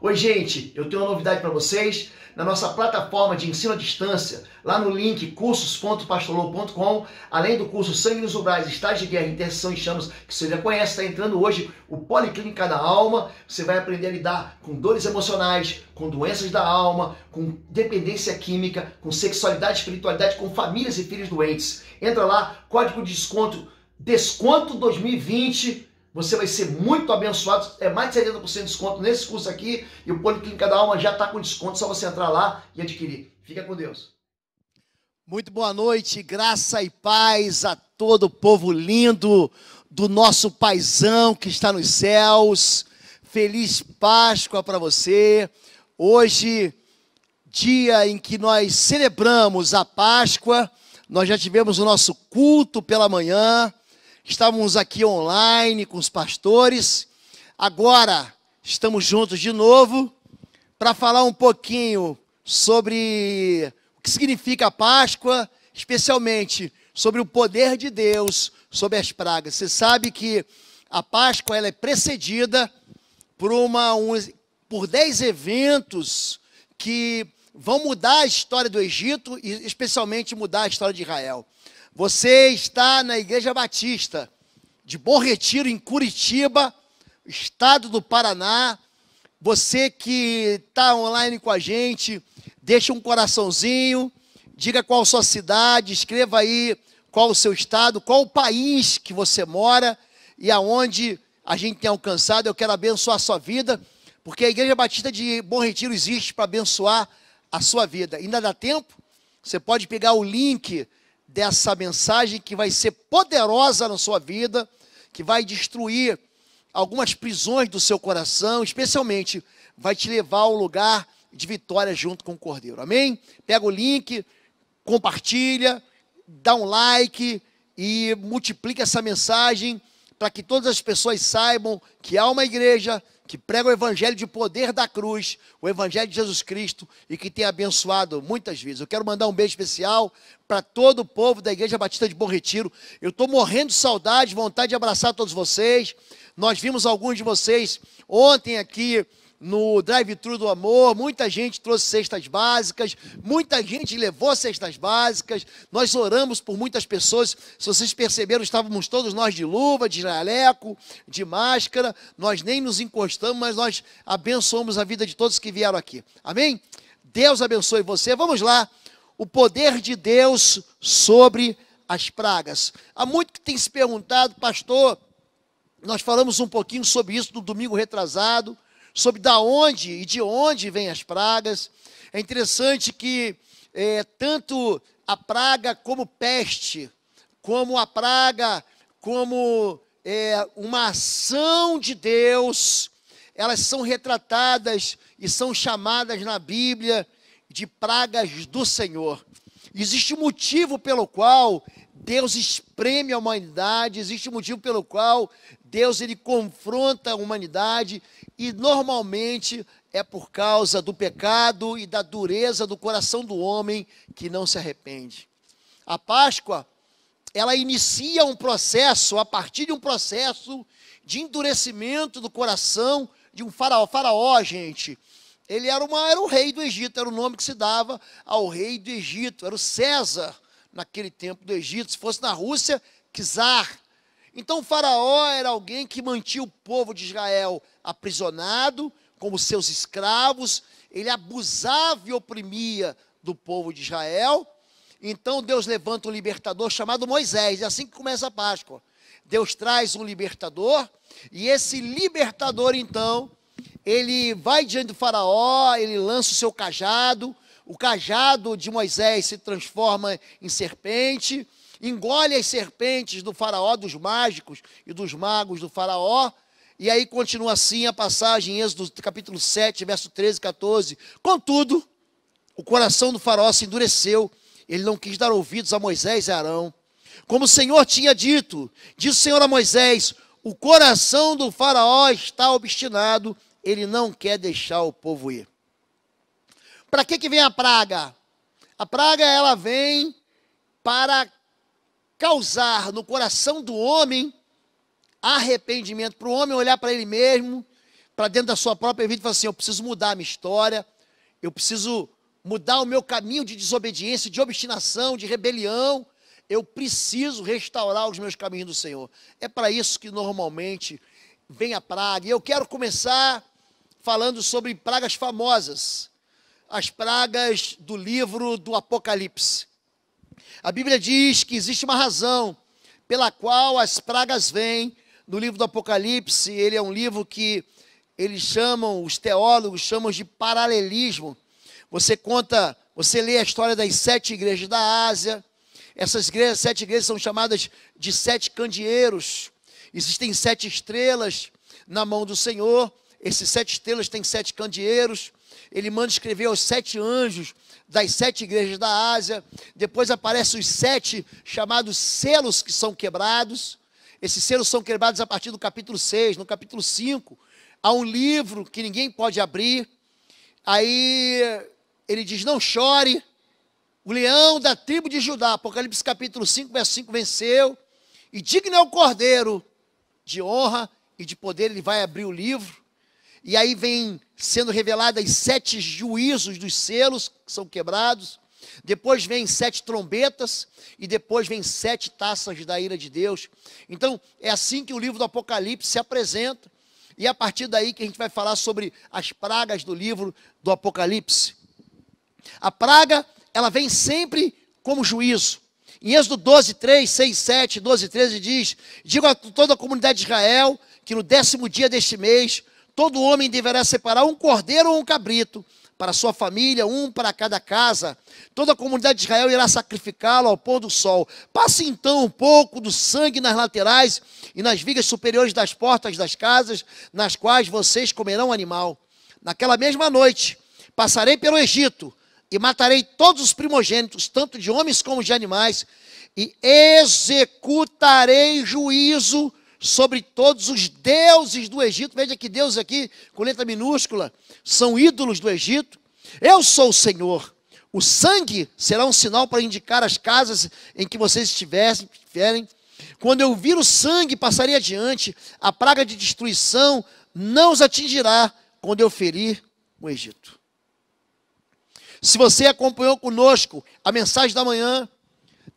Oi, gente, eu tenho uma novidade para vocês. Na nossa plataforma de ensino à distância, lá no link cursos.pastolou.com, além do curso Sangue nos Obrais, Estágio de Guerra, Intercessão e Chamas, que você já conhece, está entrando hoje o Policlínica da Alma. Você vai aprender a lidar com dores emocionais, com doenças da alma, com dependência química, com sexualidade, espiritualidade, com famílias e filhos doentes. Entra lá, código de desconto, desconto 2020 você vai ser muito abençoado. É mais de 70% de desconto nesse curso aqui. E o Policlínica da Alma já está com desconto. Só você entrar lá e adquirir. Fica com Deus. Muito boa noite. Graça e paz a todo o povo lindo do nosso paizão que está nos céus. Feliz Páscoa para você. Hoje, dia em que nós celebramos a Páscoa, nós já tivemos o nosso culto pela manhã Estávamos aqui online com os pastores. Agora estamos juntos de novo para falar um pouquinho sobre o que significa a Páscoa, especialmente sobre o poder de Deus sobre as pragas. Você sabe que a Páscoa ela é precedida por uma um, por dez eventos que vão mudar a história do Egito e especialmente mudar a história de Israel. Você está na Igreja Batista de Bom Retiro, em Curitiba, estado do Paraná. Você que está online com a gente, deixa um coraçãozinho, diga qual sua cidade, escreva aí qual o seu estado, qual o país que você mora e aonde a gente tem alcançado. Eu quero abençoar a sua vida, porque a Igreja Batista de Bom Retiro existe para abençoar a sua vida. Ainda dá tempo? Você pode pegar o link dessa mensagem que vai ser poderosa na sua vida, que vai destruir algumas prisões do seu coração, especialmente vai te levar ao lugar de vitória junto com o Cordeiro. Amém? Pega o link, compartilha, dá um like e multiplica essa mensagem para que todas as pessoas saibam que há uma igreja que prega o evangelho de poder da cruz, o evangelho de Jesus Cristo e que tem abençoado muitas vezes. Eu quero mandar um beijo especial para todo o povo da Igreja Batista de Bom Retiro. Eu estou morrendo de saudade, vontade de abraçar todos vocês. Nós vimos alguns de vocês ontem aqui no drive-thru do amor, muita gente trouxe cestas básicas, muita gente levou cestas básicas, nós oramos por muitas pessoas, se vocês perceberam, estávamos todos nós de luva, de jaleco, de máscara, nós nem nos encostamos, mas nós abençoamos a vida de todos que vieram aqui, amém? Deus abençoe você, vamos lá, o poder de Deus sobre as pragas, há muito que tem se perguntado, pastor, nós falamos um pouquinho sobre isso no domingo retrasado, sobre da onde e de onde vêm as pragas. É interessante que é, tanto a praga como peste, como a praga, como é, uma ação de Deus, elas são retratadas e são chamadas na Bíblia de pragas do Senhor. Existe um motivo pelo qual Deus espreme a humanidade, existe um motivo pelo qual Deus ele confronta a humanidade e normalmente é por causa do pecado e da dureza do coração do homem que não se arrepende. A Páscoa, ela inicia um processo, a partir de um processo de endurecimento do coração de um faraó. Faraó, gente, ele era, uma, era o rei do Egito, era o nome que se dava ao rei do Egito, era o César naquele tempo do Egito. Se fosse na Rússia, Kizar. Então, Faraó era alguém que mantinha o povo de Israel aprisionado, como seus escravos, ele abusava e oprimia do povo de Israel. Então, Deus levanta um libertador chamado Moisés, é assim que começa a Páscoa. Deus traz um libertador, e esse libertador, então, ele vai diante do Faraó, ele lança o seu cajado o cajado de Moisés se transforma em serpente, engole as serpentes do faraó, dos mágicos e dos magos do faraó, e aí continua assim a passagem em Êxodo capítulo 7, verso 13 e 14. Contudo, o coração do faraó se endureceu, ele não quis dar ouvidos a Moisés e Arão. Como o Senhor tinha dito, disse o Senhor a Moisés: o coração do faraó está obstinado, ele não quer deixar o povo ir. Para que, que vem a praga? A praga ela vem para causar no coração do homem arrependimento, para o homem olhar para ele mesmo, para dentro da sua própria vida e falar assim: eu preciso mudar a minha história, eu preciso mudar o meu caminho de desobediência, de obstinação, de rebelião. Eu preciso restaurar os meus caminhos do Senhor. É para isso que normalmente vem a praga. E eu quero começar falando sobre pragas famosas as pragas do livro do Apocalipse. A Bíblia diz que existe uma razão pela qual as pragas vêm no livro do Apocalipse. Ele é um livro que eles chamam, os teólogos chamam de paralelismo. Você conta, você lê a história das sete igrejas da Ásia. Essas igrejas, sete igrejas são chamadas de sete candeeiros. Existem sete estrelas na mão do Senhor. Esses sete estrelas têm sete candeeiros ele manda escrever aos sete anjos das sete igrejas da Ásia. Depois aparecem os sete chamados selos que são quebrados. Esses selos são quebrados a partir do capítulo 6, no capítulo 5. Há um livro que ninguém pode abrir. Aí ele diz: Não chore. O leão da tribo de Judá, Apocalipse capítulo 5, verso 5, venceu. E digno é o cordeiro de honra e de poder, ele vai abrir o livro. E aí vem sendo reveladas sete juízos dos selos que são quebrados. Depois vem sete trombetas e depois vem sete taças da ira de Deus. Então, é assim que o livro do Apocalipse se apresenta. E é a partir daí que a gente vai falar sobre as pragas do livro do Apocalipse. A praga, ela vem sempre como juízo. Em Êxodo 12, 3, 6, 7, 12, 13 diz: Digo a toda a comunidade de Israel que no décimo dia deste mês Todo homem deverá separar um cordeiro ou um cabrito para sua família, um para cada casa. Toda a comunidade de Israel irá sacrificá-lo ao pôr do sol. Passe então um pouco do sangue nas laterais e nas vigas superiores das portas das casas, nas quais vocês comerão animal. Naquela mesma noite, passarei pelo Egito e matarei todos os primogênitos, tanto de homens como de animais, e executarei juízo sobre todos os deuses do Egito. Veja que Deus aqui, com letra minúscula, são ídolos do Egito. Eu sou o Senhor. O sangue será um sinal para indicar as casas em que vocês estiverem. Quando eu vir o sangue, passarei adiante. A praga de destruição não os atingirá quando eu ferir o Egito. Se você acompanhou conosco a mensagem da manhã,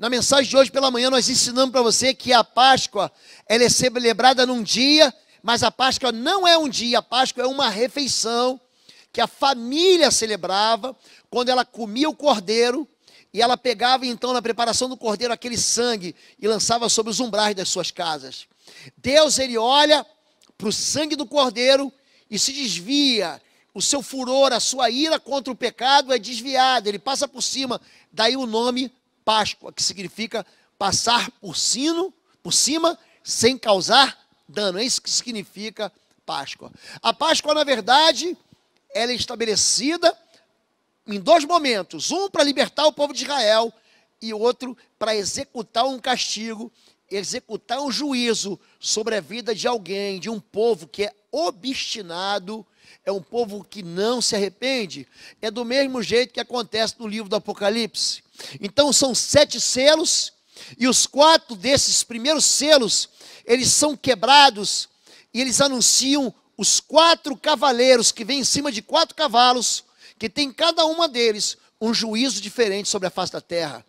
na mensagem de hoje pela manhã nós ensinamos para você que a Páscoa ela é celebrada num dia, mas a Páscoa não é um dia, a Páscoa é uma refeição que a família celebrava quando ela comia o cordeiro e ela pegava então na preparação do cordeiro aquele sangue e lançava sobre os umbrais das suas casas. Deus ele olha para o sangue do cordeiro e se desvia o seu furor, a sua ira contra o pecado é desviada, ele passa por cima. Daí o nome Páscoa, que significa passar por, sino, por cima sem causar dano. É isso que significa Páscoa. A Páscoa, na verdade, ela é estabelecida em dois momentos: um para libertar o povo de Israel e outro para executar um castigo, executar um juízo sobre a vida de alguém, de um povo que é obstinado, é um povo que não se arrepende. É do mesmo jeito que acontece no livro do Apocalipse. Então são sete selos, e os quatro desses primeiros selos, eles são quebrados, e eles anunciam os quatro cavaleiros que vêm em cima de quatro cavalos, que tem cada uma deles um juízo diferente sobre a face da terra.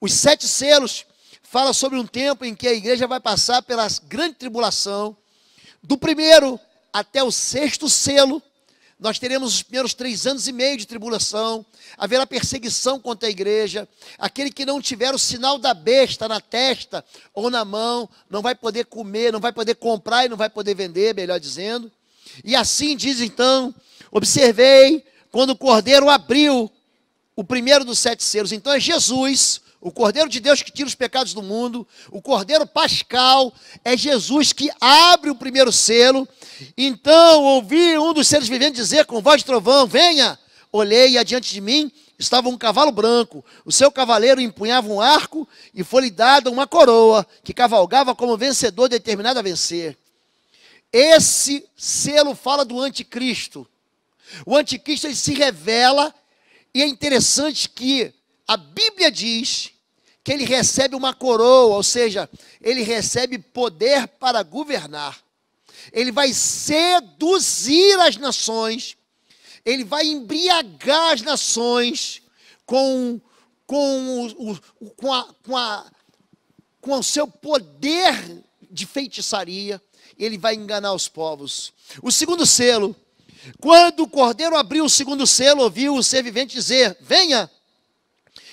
Os sete selos fala sobre um tempo em que a igreja vai passar pela grande tribulação, do primeiro até o sexto selo, nós teremos os primeiros três anos e meio de tribulação, haverá perseguição contra a igreja. Aquele que não tiver o sinal da besta na testa ou na mão, não vai poder comer, não vai poder comprar e não vai poder vender, melhor dizendo. E assim diz então: observei quando o cordeiro abriu o primeiro dos sete selos. Então é Jesus o Cordeiro de Deus que tira os pecados do mundo, o Cordeiro Pascal, é Jesus que abre o primeiro selo. Então ouvi um dos seres viventes dizer com voz de trovão: Venha! Olhei e adiante de mim estava um cavalo branco. O seu cavaleiro empunhava um arco e foi-lhe dada uma coroa, que cavalgava como vencedor determinado a vencer. Esse selo fala do anticristo. O anticristo ele se revela, e é interessante que a Bíblia diz que ele recebe uma coroa, ou seja, ele recebe poder para governar. Ele vai seduzir as nações, ele vai embriagar as nações com, com, o, com, a, com, a, com o seu poder de feitiçaria, ele vai enganar os povos. O segundo selo, quando o cordeiro abriu o segundo selo, ouviu o ser vivente dizer: Venha.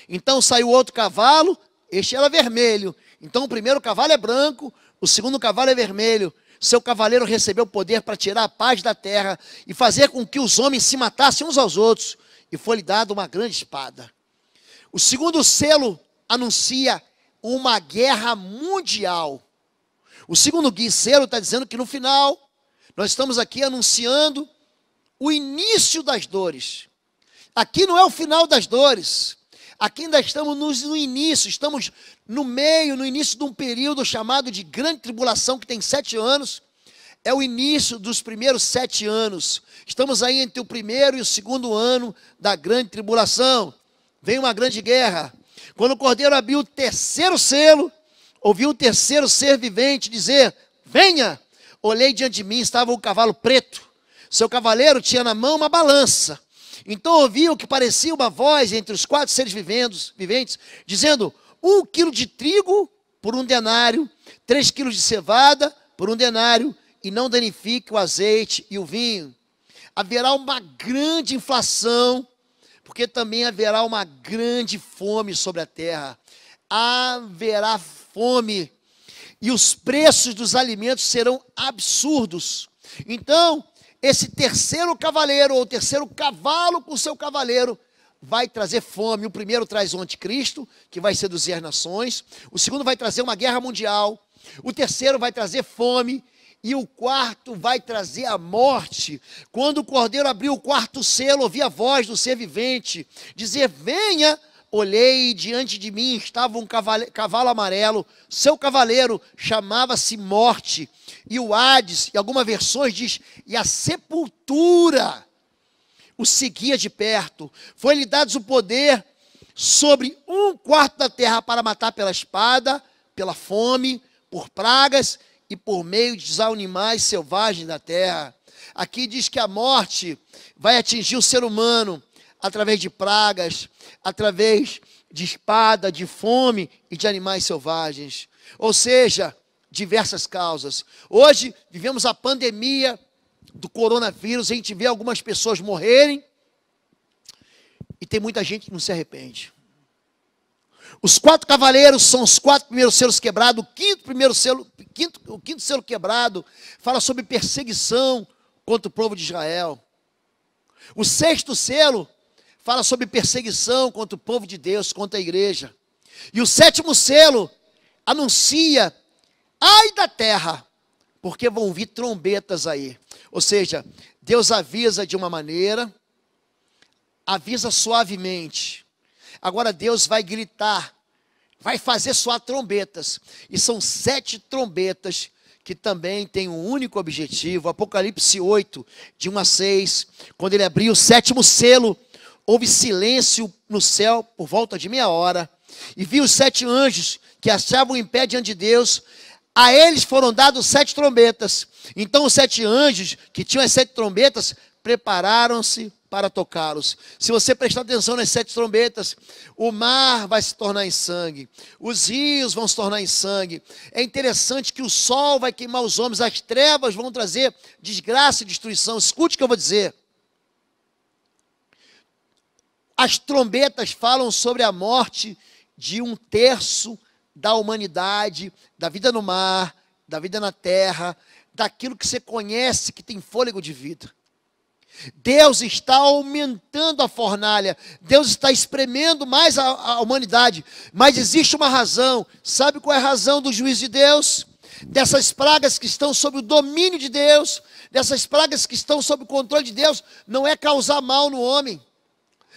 Então saiu outro cavalo, este era vermelho. Então o primeiro cavalo é branco, o segundo cavalo é vermelho. Seu cavaleiro recebeu poder para tirar a paz da terra e fazer com que os homens se matassem uns aos outros. E foi-lhe dada uma grande espada. O segundo selo anuncia uma guerra mundial. O segundo selo está dizendo que no final, nós estamos aqui anunciando o início das dores. Aqui não é o final das dores. Aqui ainda estamos no, no início, estamos no meio, no início de um período chamado de grande tribulação, que tem sete anos. É o início dos primeiros sete anos. Estamos aí entre o primeiro e o segundo ano da grande tribulação. Vem uma grande guerra. Quando o cordeiro abriu o terceiro selo, ouvi o um terceiro ser vivente dizer: Venha! Olhei diante de mim, estava um cavalo preto. Seu cavaleiro tinha na mão uma balança. Então ouvi o que parecia uma voz entre os quatro seres vivendos, viventes, dizendo: um quilo de trigo por um denário, três quilos de cevada por um denário, e não danifique o azeite e o vinho. Haverá uma grande inflação, porque também haverá uma grande fome sobre a terra. Haverá fome, e os preços dos alimentos serão absurdos. Então, esse terceiro cavaleiro, ou terceiro cavalo com o seu cavaleiro, vai trazer fome. O primeiro traz o anticristo, que vai seduzir as nações. O segundo vai trazer uma guerra mundial. O terceiro vai trazer fome. E o quarto vai trazer a morte. Quando o cordeiro abriu o quarto selo, ouvi a voz do ser vivente dizer: Venha Olhei e diante de mim estava um cavalo, cavalo amarelo, seu cavaleiro chamava-se Morte, e o Hades, em algumas versões diz, e a sepultura o seguia de perto. Foi-lhe dado o poder sobre um quarto da terra para matar pela espada, pela fome, por pragas e por meio de animais selvagens da terra. Aqui diz que a morte vai atingir o ser humano através de pragas, através de espada, de fome e de animais selvagens. Ou seja, diversas causas. Hoje vivemos a pandemia do coronavírus, a gente vê algumas pessoas morrerem e tem muita gente que não se arrepende. Os quatro cavaleiros são os quatro primeiros selos quebrados, o quinto primeiro selo, quinto, o quinto selo quebrado fala sobre perseguição contra o povo de Israel. O sexto selo fala sobre perseguição contra o povo de Deus, contra a igreja. E o sétimo selo anuncia: ai da terra, porque vão vir trombetas aí. Ou seja, Deus avisa de uma maneira, avisa suavemente. Agora Deus vai gritar, vai fazer soar trombetas. E são sete trombetas que também têm um único objetivo. Apocalipse 8, de 1 a 6, quando ele abriu o sétimo selo, houve silêncio no céu por volta de meia hora, e vi os sete anjos que achavam em pé diante de Deus, a eles foram dados sete trombetas. Então os sete anjos que tinham as sete trombetas prepararam-se para tocá-los. Se você prestar atenção nas sete trombetas, o mar vai se tornar em sangue, os rios vão se tornar em sangue. É interessante que o sol vai queimar os homens, as trevas vão trazer desgraça e destruição. Escute o que eu vou dizer. As trombetas falam sobre a morte de um terço da humanidade, da vida no mar, da vida na terra, daquilo que você conhece que tem fôlego de vida. Deus está aumentando a fornalha, Deus está espremendo mais a, a, humanidade, mas existe uma razão. Sabe qual é a razão do juízo de Deus? Dessas pragas que estão sob o domínio de Deus, dessas pragas que estão sob o controle de Deus, não é causar mal no homem.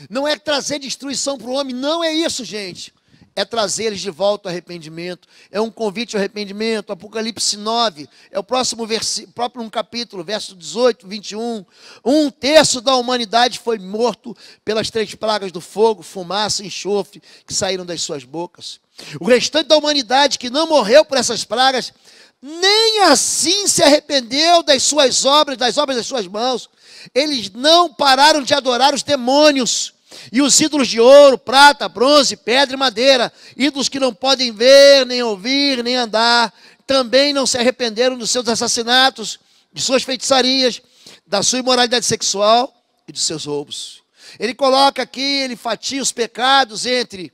Não é trazer destruição para o homem, não é isso, gente. É trazer eles de volta ao arrependimento. É um convite ao arrependimento. Apocalipse 9, é o próximo versículo, próprio um capítulo, verso 18, 21. Um terço da humanidade foi morto pelas três pragas do fogo, fumaça e enxofre que saíram das suas bocas. O restante da humanidade que não morreu por essas pragas nem assim se arrependeu das suas obras, das obras das suas mãos. Eles não pararam de adorar os demônios e os ídolos de ouro, prata, bronze, pedra e madeira, ídolos que não podem ver, nem ouvir, nem andar. Também não se arrependeram dos seus assassinatos, de suas feitiçarias, da sua imoralidade sexual e dos seus roubos. Ele coloca aqui, ele fatia os pecados entre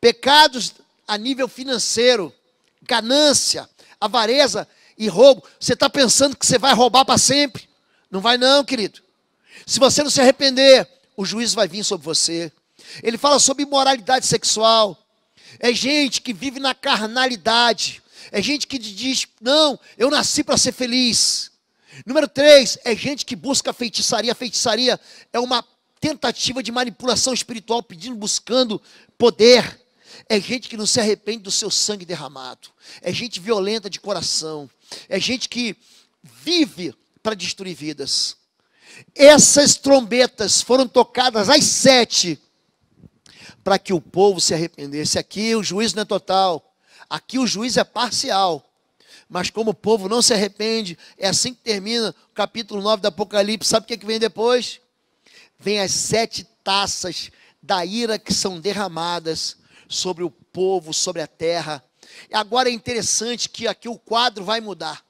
pecados a nível financeiro, ganância, avareza e roubo, você está pensando que você vai roubar para sempre? Não vai, não, querido. Se você não se arrepender, o juízo vai vir sobre você. Ele fala sobre imoralidade sexual. É gente que vive na carnalidade. É gente que diz: não, eu nasci para ser feliz. Número três, é gente que busca feitiçaria. Feitiçaria é uma tentativa de manipulação espiritual, pedindo, buscando poder. É gente que não se arrepende do seu sangue derramado. É gente violenta de coração. É gente que vive para destruir vidas. Essas trombetas foram tocadas às sete para que o povo se arrependesse. Aqui o juízo não é total. Aqui o juízo é parcial. Mas como o povo não se arrepende, é assim que termina o capítulo 9 do Apocalipse. Sabe o que, é que vem depois? Vem as sete taças da ira que são derramadas sobre o povo, sobre a terra. E agora é interessante que aqui o quadro vai mudar.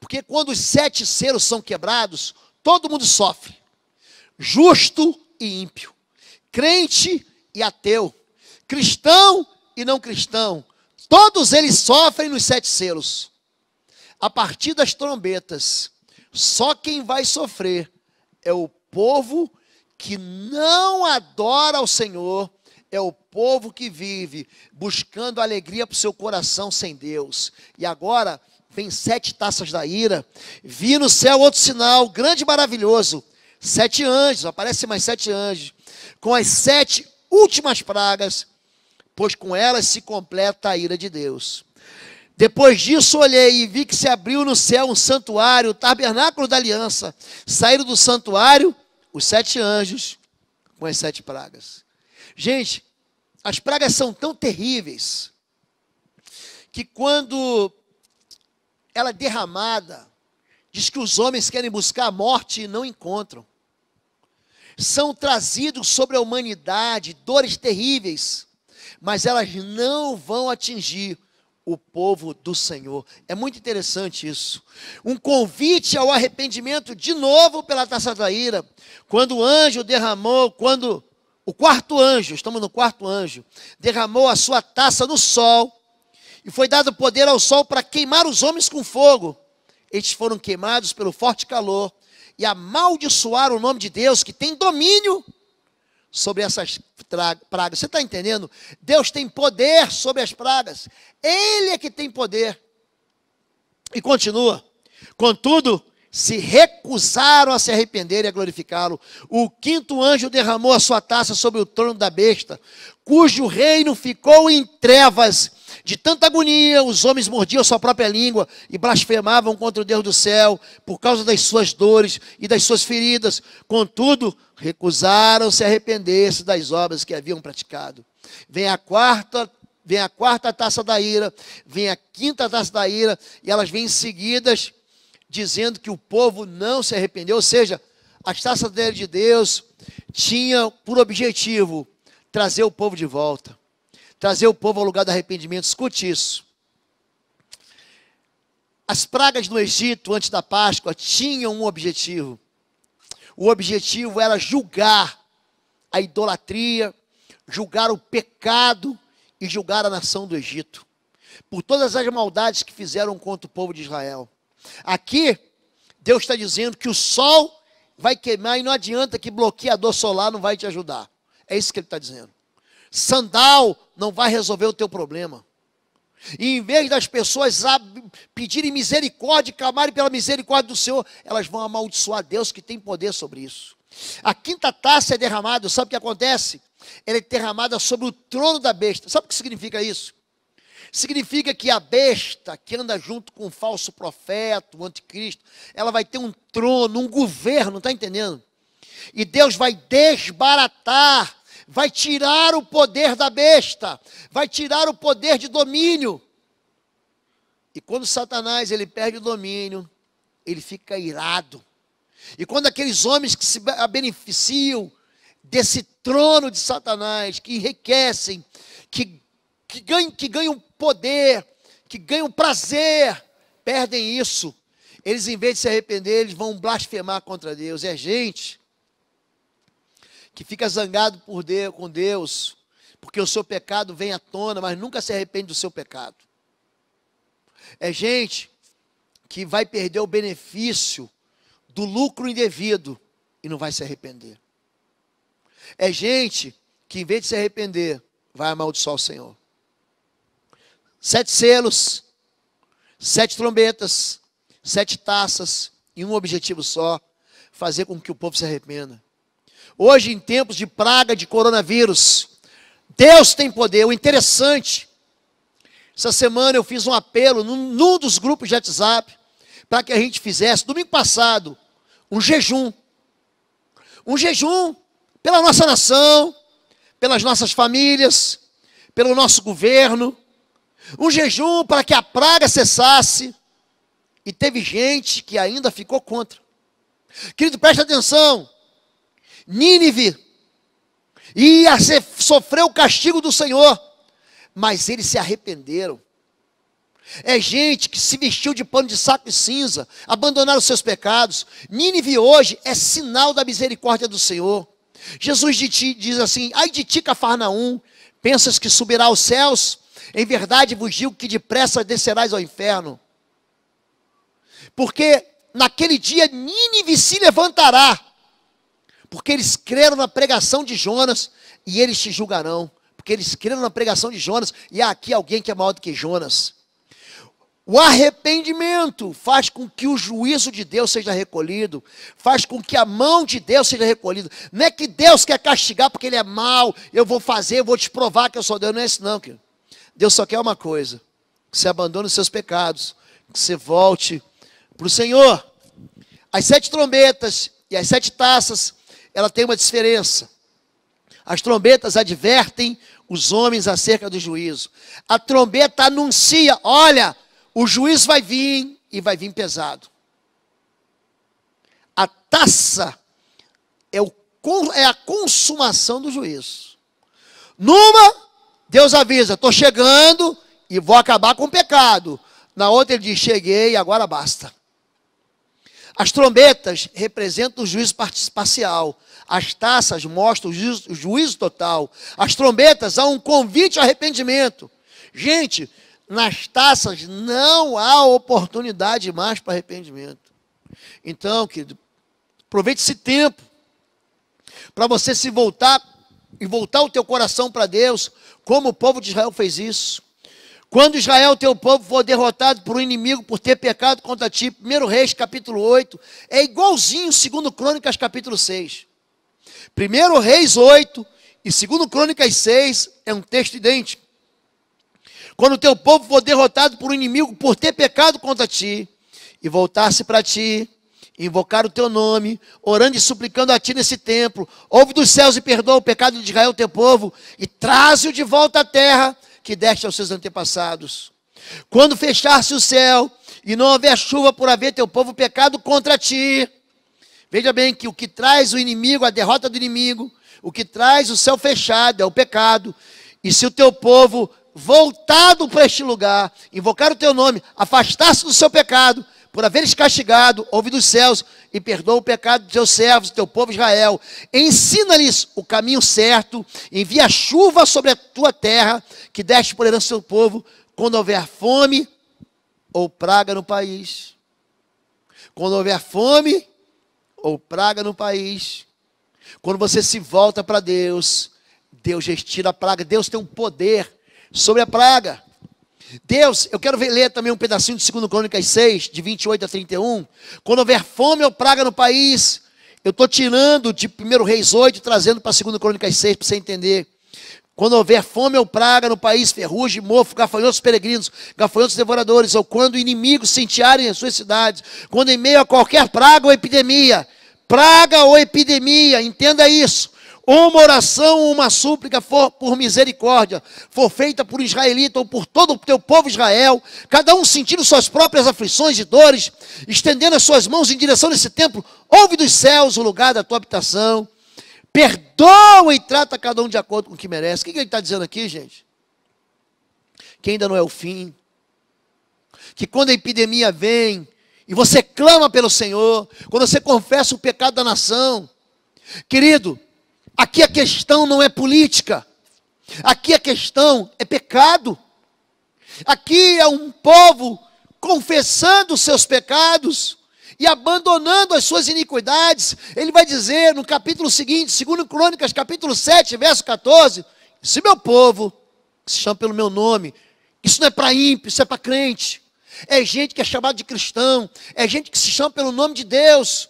Porque quando os sete selos são quebrados, todo mundo sofre. Justo e ímpio. Crente e ateu. Cristão e não cristão. Todos eles sofrem nos sete selos. A partir das trombetas, só quem vai sofrer é o povo que não adora ao Senhor é o povo que vive buscando alegria para o seu coração sem Deus. E agora vem sete taças da ira. Vi no céu outro sinal, grande e maravilhoso. Sete anjos, aparecem mais sete anjos, com as sete últimas pragas, pois com elas se completa a ira de Deus. Depois disso olhei e vi que se abriu no céu um santuário, o tabernáculo da aliança. Saíram do santuário os sete anjos com as sete pragas. Gente, as pragas são tão terríveis que quando ela é derramada, diz que os homens querem buscar a morte e não encontram. São trazidos sobre a humanidade dores terríveis, mas elas não vão atingir o povo do Senhor. É muito interessante isso. Um convite ao arrependimento de novo pela taça da ira. Quando o anjo derramou, quando o quarto anjo, estamos no quarto anjo, derramou a sua taça no sol e foi dado poder ao sol para queimar os homens com fogo. Eles foram queimados pelo forte calor e amaldiçoaram o nome de Deus que tem domínio sobre essas pragas. Você está entendendo? Deus tem poder sobre as pragas. Ele é que tem poder. E continua. Contudo, se recusaram a se arrepender e a glorificá-lo. O quinto anjo derramou a sua taça sobre o trono da besta, cujo reino ficou em trevas. De tanta agonia, os homens mordiam sua própria língua e blasfemavam contra o Deus do céu por causa das suas dores e das suas feridas. Contudo, recusaram-se a arrepender-se das obras que haviam praticado. Vem a quarta vem a quarta taça da ira, vem a quinta taça da ira, e elas vêm seguidas dizendo que o povo não se arrependeu, ou seja, as taças de Deus tinha por objetivo trazer o povo de volta, trazer o povo ao lugar do arrependimento. Escute isso. As pragas no Egito antes da Páscoa tinham um objetivo. O objetivo era julgar a idolatria, julgar o pecado e julgar a nação do Egito, por todas as maldades que fizeram contra o povo de Israel. Aqui, Deus está dizendo que o sol vai queimar e não adianta que bloqueador solar não vai te ajudar. É isso que ele está dizendo. Sandal não vai resolver o teu problema. E em vez das pessoas pedirem misericórdia, clamarem pela misericórdia do Senhor, elas vão amaldiçoar Deus que tem poder sobre isso. A quinta taça é derramada, sabe o que acontece? Ela é derramada sobre o trono da besta. Sabe o que significa isso? Significa que a besta que anda junto com o falso profeta, o anticristo, ela vai ter um trono, um governo, está entendendo? E Deus vai desbaratar, vai tirar o poder da besta, vai tirar o poder de domínio. E quando Satanás ele perde o domínio, ele fica irado. E quando aqueles homens que se beneficiam desse trono de Satanás, que enriquecem, que que ganham, que ganham poder, que ganham prazer, perdem isso. Eles, em vez de se arrepender, eles vão blasfemar contra Deus. É gente que fica zangado por Deus, com Deus, porque o seu pecado vem à tona, mas nunca se arrepende do seu pecado. É gente que vai perder o benefício do lucro indevido e não vai se arrepender. É gente que, em vez de se arrepender, vai amaldiçoar o Senhor sete selos, sete trombetas, sete taças e um objetivo só: fazer com que o povo se arrependa. Hoje, em tempos de praga de coronavírus, Deus tem poder. O interessante, essa semana eu fiz um apelo num, num dos grupos de WhatsApp para que a gente fizesse, domingo passado, um jejum. Um jejum pela nossa nação, pelas nossas famílias, pelo nosso governo, um jejum para que a praga cessasse. E teve gente que ainda ficou contra. Querido, preste atenção. Nínive ia sofrer o castigo do Senhor, mas eles se arrependeram. É gente que se vestiu de pano de saco e cinza, abandonaram seus pecados. Nínive hoje é sinal da misericórdia do Senhor. Jesus de ti, diz assim: Ai de ti, Cafarnaum, pensas que subirá aos céus? Em verdade vos digo que depressa descerás ao inferno. Porque naquele dia Nínive se levantará, porque eles creram na pregação de Jonas e eles te julgarão, porque eles creram na pregação de Jonas e há aqui alguém que é maior do que Jonas. O arrependimento faz com que o juízo de Deus seja recolhido, faz com que a mão de Deus seja recolhida. Não é que Deus quer castigar porque ele é mau, eu vou fazer, eu vou te provar que eu sou Deus, não é isso não, querido. Deus só quer uma coisa: que você abandone os seus pecados, que você volte para o Senhor. As sete trombetas e as sete taças, ela tem uma diferença. As trombetas advertem os homens acerca do juízo. A trombeta anuncia: olha, o juiz vai vir e vai vir pesado. A taça é, o, é a consumação do juízo. Numa, Deus avisa, estou chegando e vou acabar com o pecado. Na outra ele diz, cheguei, agora basta. As trombetas representam o juízo parcial. As taças mostram o juízo, o juízo total. As trombetas há um convite ao arrependimento. Gente, nas taças não há oportunidade mais para arrependimento. Então, querido, aproveite esse tempo para você se voltar e voltar o teu coração para Deus, como o povo de Israel fez isso. Quando Israel, teu povo, for derrotado por um inimigo por ter pecado contra ti, 1 Reis capítulo 8, é igualzinho 2 Crônicas capítulo 6. 1 Reis 8 e 2 Crônicas 6 é um texto idêntico. Quando teu povo for derrotado por um inimigo por ter pecado contra ti e voltar-se para ti, invocar o teu nome, orando e suplicando a ti nesse templo. Ouve dos céus e perdoa o pecado de Israel, teu povo, e traze-o de volta à terra que deste aos seus antepassados. Quando fechar-se o céu e não houver chuva por haver teu povo pecado contra ti. Veja bem que o que traz o inimigo, a derrota do inimigo, o que traz o céu fechado é o pecado. E se o teu povo voltado para este lugar, invocar o teu nome, afastar-se do seu pecado, por haveres castigado, ouve dos céus e perdoa o pecado dos teus servos, do teu povo Israel. Ensina-lhes o caminho certo, envia chuva sobre a tua terra, que deste por herança ao teu povo, quando houver fome ou praga no país. Quando houver fome ou praga no país. Quando você se volta para Deus, Deus retira a praga. Deus tem um poder sobre a praga. Deus, eu quero ver, ler também um pedacinho de 2 Crônicas 6, de 28 a 31. Quando houver fome ou praga no país, eu estou tirando de 1 Reis 8 trazendo para 2 Crônicas 6 para você entender. Quando houver fome ou praga no país, ferrugem, mofo, gafanhotos peregrinos, gafanhotos devoradores, ou quando inimigos sentiarem as suas cidades, quando em meio a qualquer praga ou epidemia, praga ou epidemia, entenda isso uma oração, uma súplica for, por misericórdia, for feita por um israelita ou por todo o teu povo Israel, cada um sentindo suas próprias aflições e dores, estendendo as suas mãos em direção a esse templo, ouve dos céus o lugar da tua habitação, perdoa e trata cada um de acordo com o que merece. O que ele está dizendo aqui, gente? Que ainda não é o fim. Que quando a epidemia vem, e você clama pelo Senhor, quando você confessa o pecado da nação, querido, Aqui a questão não é política. Aqui a questão é pecado. Aqui é um povo confessando os seus pecados e abandonando as suas iniquidades. Ele vai dizer no capítulo seguinte, 2 Crônicas, capítulo 7, verso 14: Se meu povo, que se chama pelo meu nome, isso não é para ímpio, isso é para crente. É gente que é chamada de cristão, é gente que se chama pelo nome de Deus.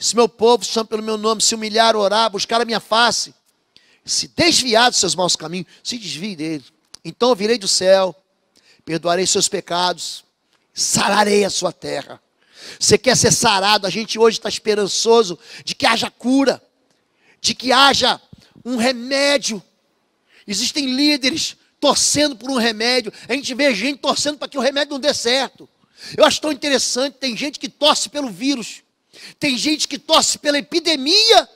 Se meu povo, chama pelo meu nome, se humilhar, orar, buscar a minha face, se desviar dos seus maus caminhos, se desvie dele. Então eu virei do céu, perdoarei seus pecados, sararei a sua terra. Você quer ser sarado? A gente hoje está esperançoso de que haja cura, de que haja um remédio. Existem líderes torcendo por um remédio. A gente vê gente torcendo para que o remédio não dê certo. Eu acho tão interessante, tem gente que torce pelo vírus. Tem gente que torce pela epidemia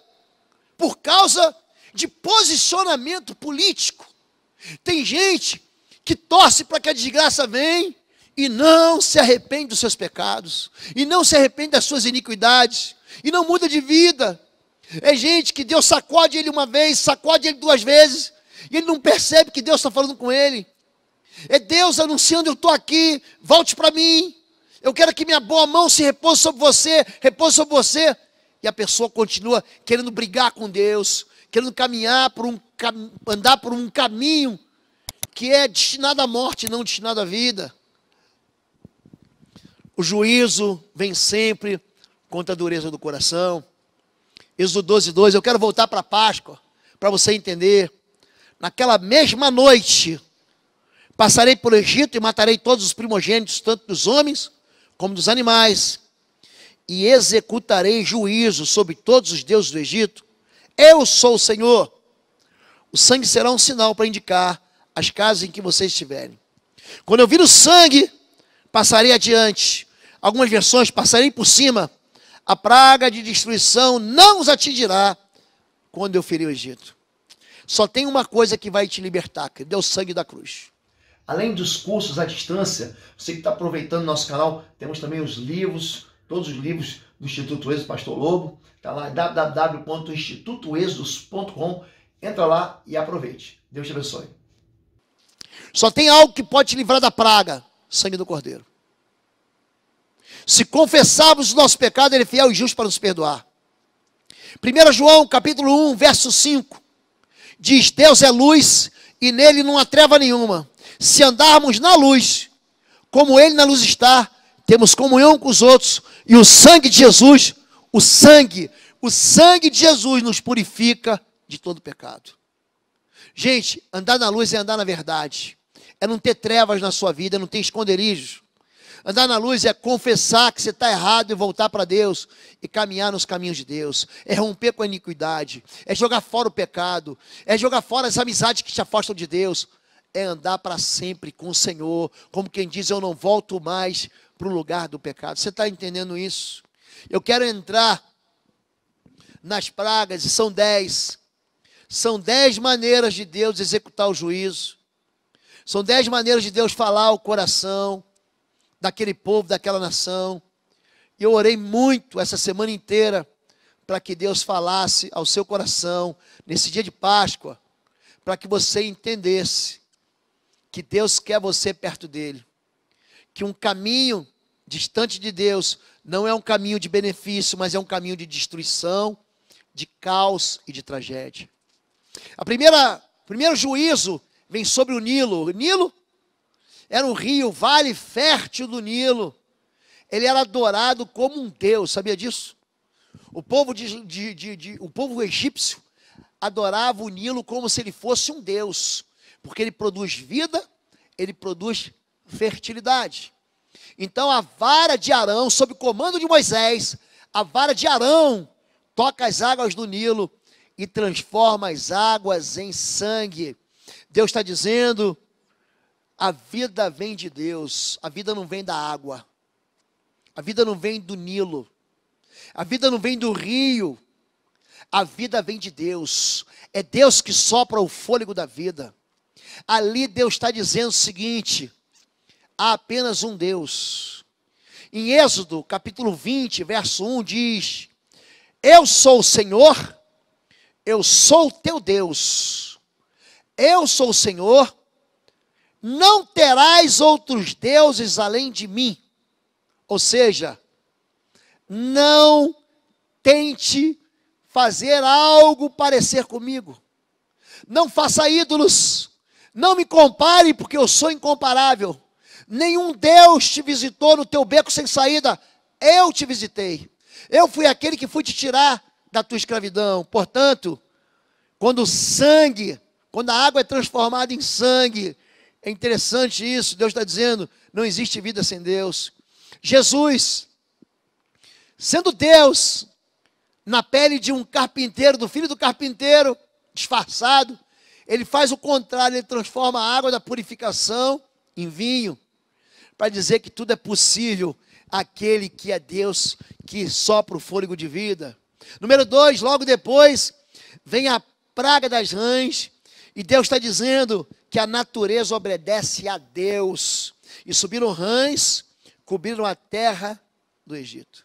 por causa de posicionamento político. Tem gente que torce para que a desgraça venha e não se arrepende dos seus pecados, e não se arrepende das suas iniquidades, e não muda de vida. É gente que Deus sacode ele uma vez, sacode ele duas vezes, e ele não percebe que Deus está falando com ele. É Deus anunciando: Eu estou aqui, volte para mim eu quero que minha boa mão se repouse sobre você, repouse sobre você. E a pessoa continua querendo brigar com Deus, querendo caminhar por um andar por um caminho que é destinado à morte, não destinado à vida. O juízo vem sempre contra a dureza do coração. Êxodo 12, 2. Eu quero voltar para Páscoa, para você entender. Naquela mesma noite, passarei pelo Egito e matarei todos os primogênitos, tanto dos homens como dos animais, e executarei juízo sobre todos os deuses do Egito. Eu sou o Senhor. O sangue será um sinal para indicar as casas em que vocês estiverem. Quando eu vir o sangue, passarei adiante. Algumas versões passarei por cima. A praga de destruição não os atingirá quando eu ferir o Egito. Só tem uma coisa que vai te libertar, que é o sangue da cruz. Além dos cursos à distância, você que está aproveitando nosso canal, temos também os livros, todos os livros do Instituto Êxodo Pastor Lobo. Está lá www.institutoexodus.com. Entra lá e aproveite. Deus te abençoe. Só tem algo que pode te livrar da praga: sangue do Cordeiro. Se confessarmos o nosso pecado, ele é fiel e justo para nos perdoar. 1 João, capítulo 1, verso 5, diz: Deus é luz e nele não há treva nenhuma. Se andarmos na luz, como Ele na luz está, temos comunhão com os outros, e o sangue de Jesus, o sangue, o sangue de Jesus nos purifica de todo pecado. Gente, andar na luz é andar na verdade, é não ter trevas na sua vida, é não ter esconderijos. Andar na luz é confessar que você está errado e voltar para Deus e caminhar nos caminhos de Deus. É romper com a iniquidade, é jogar fora o pecado, é jogar fora as amizades que te afastam de Deus é andar para sempre com o Senhor, como quem diz, eu não volto mais para o lugar do pecado. Você está entendendo isso? Eu quero entrar nas pragas, e são dez. São dez maneiras de Deus executar o juízo. São dez maneiras de Deus falar ao coração daquele povo, daquela nação. Eu orei muito essa semana inteira para que Deus falasse ao seu coração nesse dia de Páscoa, para que você entendesse que Deus quer você perto dele. Que um caminho distante de Deus não é um caminho de benefício, mas é um caminho de destruição, de caos e de tragédia. A primeira, o primeiro juízo vem sobre o Nilo. O Nilo era um rio, vale fértil do Nilo. Ele era adorado como um deus, sabia disso? O povo, de, de, de, o povo egípcio adorava o Nilo como se ele fosse um deus. Porque ele produz vida, ele produz fertilidade. Então a vara de Arão, sob comando de Moisés, a vara de Arão toca as águas do Nilo e transforma as águas em sangue. Deus está dizendo: a vida vem de Deus, a vida não vem da água, a vida não vem do Nilo, a vida não vem do rio, a vida vem de Deus. É Deus que sopra o fôlego da vida. Ali Deus está dizendo o seguinte: há apenas um Deus. Em Êxodo, capítulo 20, verso 1 diz: Eu sou o Senhor, eu sou o teu Deus. Eu sou o Senhor, não terás outros deuses além de mim. Ou seja, não tente fazer algo parecer comigo. Não faça ídolos. Não me compare, porque eu sou incomparável. Nenhum Deus te visitou no teu beco sem saída. Eu te visitei. Eu fui aquele que fui te tirar da tua escravidão. Portanto, quando o sangue, quando a água é transformada em sangue, é interessante isso. Deus está dizendo: não existe vida sem Deus. Jesus, sendo Deus, na pele de um carpinteiro, do filho do carpinteiro, disfarçado, ele faz o contrário, ele transforma a água da purificação em vinho, para dizer que tudo é possível aquele que é Deus, que sopra o fôlego de vida. Número dois, logo depois, vem a praga das rãs, e Deus está dizendo que a natureza obedece a Deus. E subiram rãs, cobriram a terra do Egito.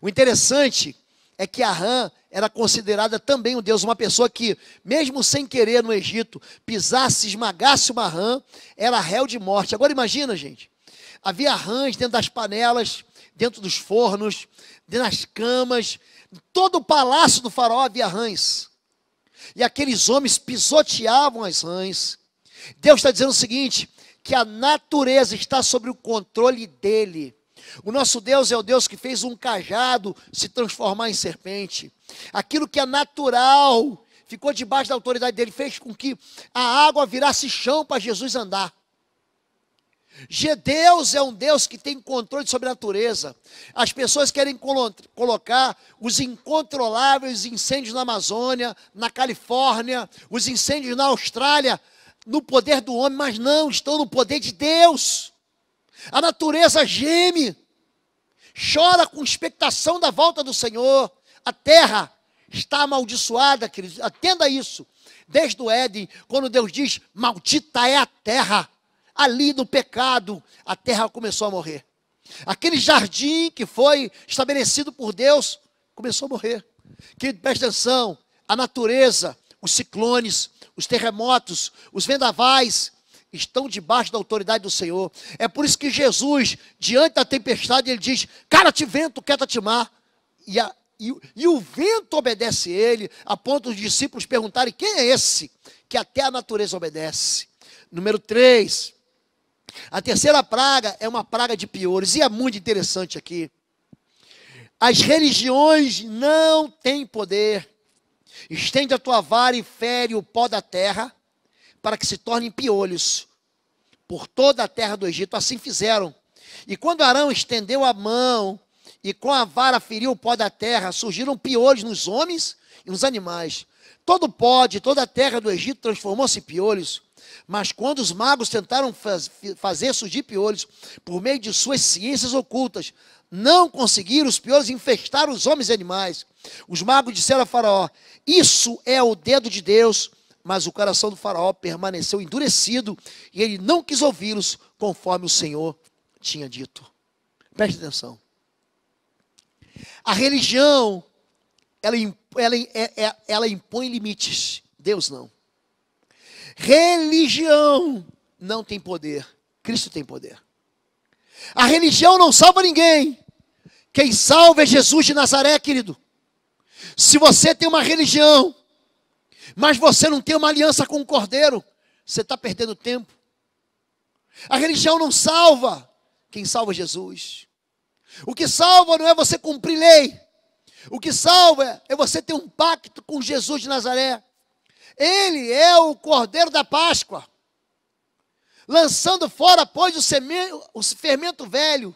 O interessante é que Arã era considerada também um deus, uma pessoa que, mesmo sem querer no Egito, pisasse, esmagasse uma rã, era réu de morte. Agora imagina, gente, havia rãs dentro das panelas, dentro dos fornos, dentro das camas, em todo o palácio do faraó havia rãs. E aqueles homens pisoteavam as rãs. Deus está dizendo o seguinte: que a natureza está sob o controle dele. O nosso Deus é o Deus que fez um cajado se transformar em serpente. Aquilo que é natural ficou debaixo da autoridade dele, fez com que a água virasse chão para Jesus andar. Deus é um Deus que tem controle sobre a natureza. As pessoas querem colo colocar os incontroláveis incêndios na Amazônia, na Califórnia, os incêndios na Austrália, no poder do homem, mas não, estão no poder de Deus. A natureza geme, chora com expectação da volta do Senhor. A terra está amaldiçoada, queridos. Atenda isso. Desde o Éden, quando Deus diz: Maldita é a terra. Ali no pecado, a terra começou a morrer. Aquele jardim que foi estabelecido por Deus começou a morrer. Querido, preste atenção: a natureza, os ciclones, os terremotos, os vendavais, estão debaixo da autoridade do Senhor. É por isso que Jesus, diante da tempestade, ele diz: Cara-te vento, quieta-te mar. E, a, e, e, o vento obedece ele, a ponto dos discípulos perguntarem: Quem é esse que até a natureza obedece? Número 3. A terceira praga é uma praga de piores, e é muito interessante aqui. As religiões não têm poder. Estende a tua vara e fere o pó da terra para que se tornem piolhos por toda a terra do Egito. Assim fizeram. E quando Arão estendeu a mão e com a vara feriu o pó da terra, surgiram piolhos nos homens e nos animais. Todo o pó de toda a terra do Egito transformou-se em piolhos. Mas quando os magos tentaram faz, fazer surgir piolhos por meio de suas ciências ocultas, não conseguiram os piolhos infestar os homens e animais. Os magos disseram a Faraó: Isso é o dedo de Deus mas o coração do Faraó permaneceu endurecido e ele não quis ouvi-los, conforme o Senhor tinha dito. Preste atenção. A religião, ela, ela, ela, é, é, ela impõe limites. Deus não. Religião não tem poder. Cristo tem poder. A religião não salva ninguém. Quem salva é Jesus de Nazaré, querido. Se você tem uma religião mas você não tem uma aliança com o cordeiro, você está perdendo tempo. A religião não salva. Quem salva é Jesus. O que salva não é você cumprir lei. O que salva é você ter um pacto com Jesus de Nazaré. Ele é o cordeiro da Páscoa. Lançando fora, pois, o, semento, o fermento velho,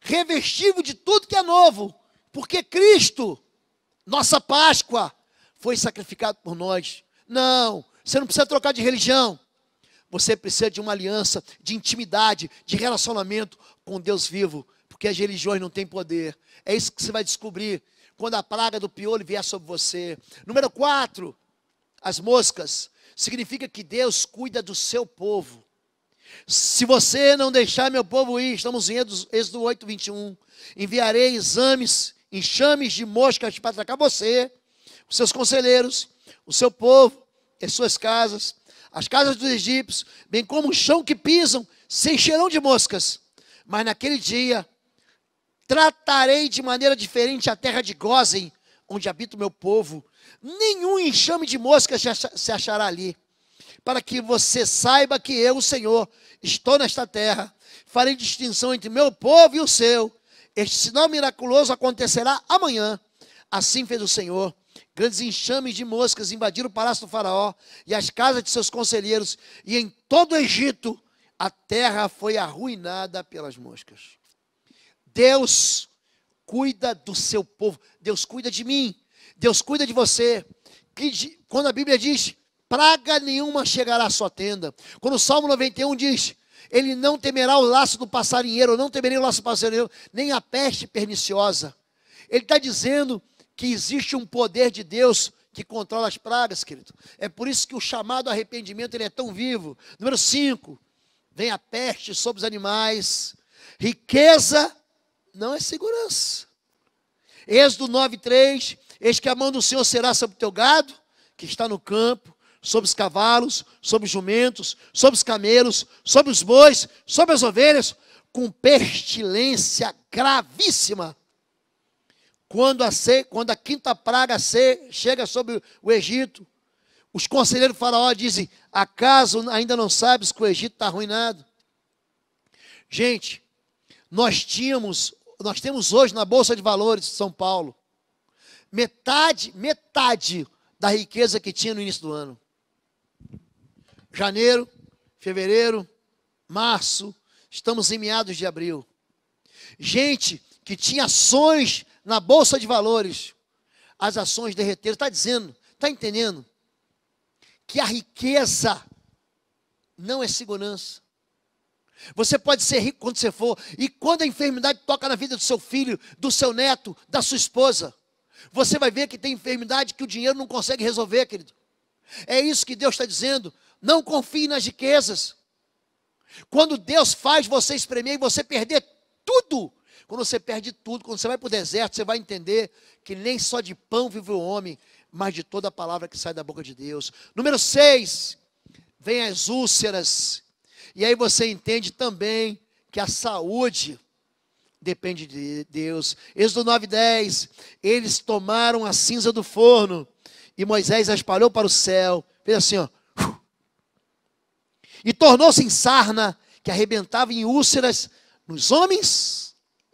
revestido de tudo que é novo, porque Cristo, nossa Páscoa, foi sacrificado por nós. Não, você não precisa trocar de religião. Você precisa de uma aliança, de intimidade, de relacionamento com Deus vivo, porque as religiões não têm poder. É isso que você vai descobrir quando a praga do piolho vier sobre você. Número 4, as moscas. Significa que Deus cuida do seu povo. Se você não deixar meu povo ir, estamos em Êxodo 8, 21. Enviarei exames, enxames de moscas para atacar você os seus conselheiros, o seu povo, e suas casas, as casas dos egípcios, bem como o chão que pisam, se encherão de moscas. Mas naquele dia tratarei de maneira diferente a terra de Gozen, onde habita o meu povo. Nenhum enxame de moscas se achará ali. Para que você saiba que eu, o Senhor, estou nesta terra. Farei distinção entre meu povo e o seu. Este sinal miraculoso acontecerá amanhã. Assim fez o Senhor. Grandes enxames de moscas invadiram o palácio do Faraó e as casas de seus conselheiros, e em todo o Egito a terra foi arruinada pelas moscas. Deus cuida do seu povo, Deus cuida de mim, Deus cuida de você. Que, quando a Bíblia diz, praga nenhuma chegará à sua tenda. Quando o Salmo 91 diz, ele não temerá o laço do passarinheiro, não temerá o laço do passarinheiro, nem a peste perniciosa. Ele está dizendo que existe um poder de Deus que controla as pragas, querido. É por isso que o chamado arrependimento ele é tão vivo. Número 5, vem a peste sobre os animais. Riqueza não é segurança. Êxodo 9:3, eis que a mão do Senhor será sobre o teu gado, que está no campo, sobre os cavalos, sobre os jumentos, sobre os camelos, sobre os bois, sobre as ovelhas, com pestilência gravíssima quando a, quando a quinta praga chega sobre o Egito, os conselheiros faraó dizem: acaso ainda não sabes que o Egito está arruinado? Gente, nós tínhamos, nós temos hoje na Bolsa de Valores de São Paulo metade, metade da riqueza que tinha no início do ano. Janeiro, fevereiro, março, estamos em meados de abril. Gente que tinha ações na bolsa de valores, as ações derreteram. Está dizendo, está entendendo? Que a riqueza não é segurança. Você pode ser rico quando você for, e quando a enfermidade toca na vida do seu filho, do seu neto, da sua esposa, você vai ver que tem enfermidade que o dinheiro não consegue resolver, querido. É isso que Deus está dizendo. Não confie nas riquezas. Quando Deus faz você espremer e você perder tudo, quando você perde tudo, quando você vai para o deserto, você vai entender que nem só de pão vive o homem, mas de toda a palavra que sai da boca de Deus. Número 6, vem as úlceras. E aí você entende também que a saúde depende de Deus. Êxodo 9, 10. Eles tomaram a cinza do forno e Moisés a espalhou para o céu. Fez assim, ó. E tornou-se em sarna que arrebentava em úlceras nos homens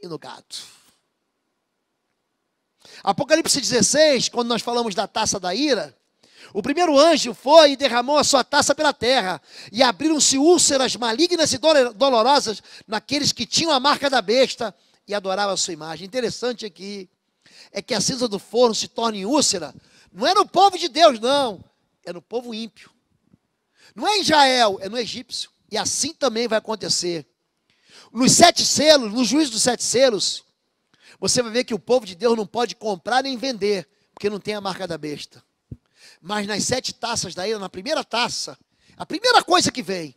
e no gado. Apocalipse 16, quando nós falamos da taça da ira, o primeiro anjo foi e derramou a sua taça pela terra, e abriram-se úlceras malignas e dolorosas naqueles que tinham a marca da besta e adoravam a sua imagem. Interessante aqui é que a cinza do forno se torne úlcera, não é no povo de Deus, não, é no povo ímpio. Não é em Israel, é no egípcio. E assim também vai acontecer nos sete selos, no juízo dos sete selos, você vai ver que o povo de Deus não pode comprar nem vender, porque não tem a marca da besta. Mas nas sete taças da ira, na primeira taça, a primeira coisa que vem